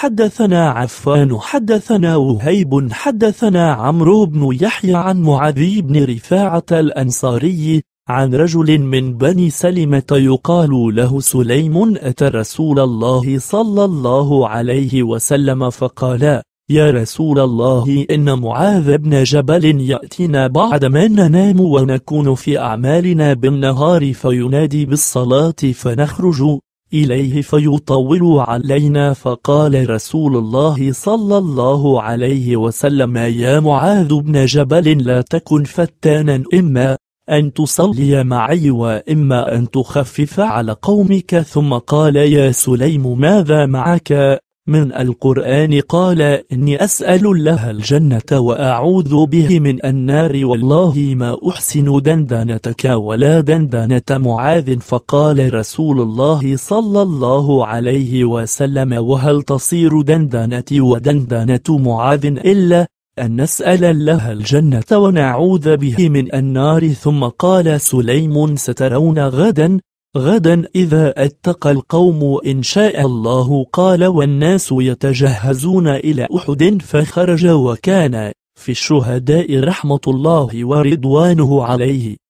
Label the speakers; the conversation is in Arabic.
Speaker 1: حدثنا عفان حدثنا وهيب حدثنا عمرو بن يحيى عن معاذ بن رفاعة الأنصاري عن رجل من بني سلمة يقال له سليم أتى رسول الله صلى الله عليه وسلم فقال يا رسول الله إن معاذ بن جبل يأتينا بعد ما ننام ونكون في أعمالنا بالنهار فينادي بالصلاة فنخرج إليه فيطول علينا فقال رسول الله صلى الله عليه وسلم يا معاذ بن جبل لا تكن فتانا إما أن تصلي معي وإما أن تخفف على قومك ثم قال يا سليم ماذا معك من القرآن قال إني أسأل الله الجنة وأعوذ به من النار والله ما أحسن دندنتك ولا دندنة معاذ فقال رسول الله صلى الله عليه وسلم وهل تصير دندنتي ودندنة معاذ إلا أن نسأل الله الجنة ونعوذ به من النار ثم قال سليم سترون غدا غدا إذا اتقى القوم إن شاء الله قال والناس يتجهزون إلى أحد فخرج وكان في الشهداء رحمة الله ورضوانه عليه